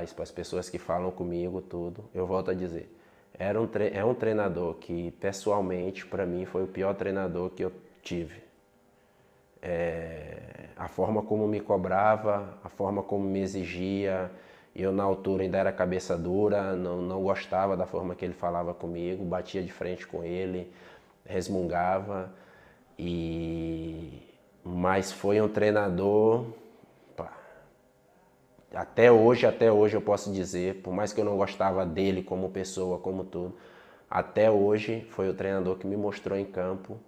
Mas para as pessoas que falam comigo tudo, eu volto a dizer, era um tre é um treinador que pessoalmente para mim foi o pior treinador que eu tive. É, a forma como me cobrava, a forma como me exigia, eu na altura ainda era cabeça dura, não, não gostava da forma que ele falava comigo, batia de frente com ele, resmungava e mas foi um treinador até hoje, até hoje eu posso dizer, por mais que eu não gostava dele como pessoa, como tudo, até hoje foi o treinador que me mostrou em campo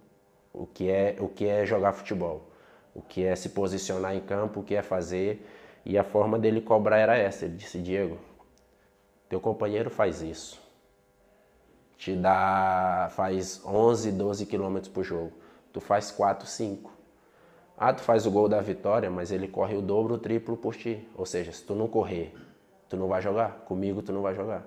o que é, o que é jogar futebol, o que é se posicionar em campo, o que é fazer. E a forma dele cobrar era essa. Ele disse: Diego, teu companheiro faz isso. Te dá, faz 11, 12 quilômetros por jogo. Tu faz 4, 5. Ah, tu faz o gol da vitória, mas ele corre o dobro, o triplo por ti. Ou seja, se tu não correr, tu não vai jogar. Comigo tu não vai jogar.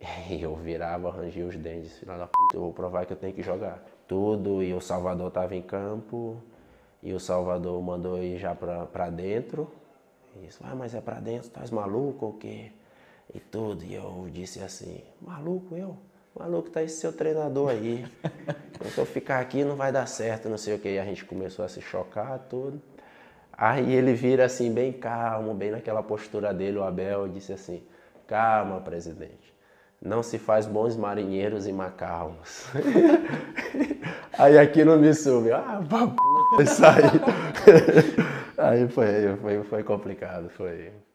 E eu virava, arranjava os dentes, filha da puta, eu vou provar que eu tenho que jogar. Tudo, e o Salvador tava em campo, e o Salvador mandou ir já pra, pra dentro. E disse, ah, mas é pra dentro, Tu tá maluco ou quê? E tudo, e eu disse assim, maluco eu? maluco, tá esse seu treinador aí. Se eu ficar aqui não vai dar certo, não sei o que. E a gente começou a se chocar tudo. Aí ele vira assim, bem calmo, bem naquela postura dele, o Abel, e disse assim: Calma, presidente, não se faz bons marinheiros e macarros". aí aquilo me sumiu. ah, p... isso aí. aí foi, foi, foi complicado, foi.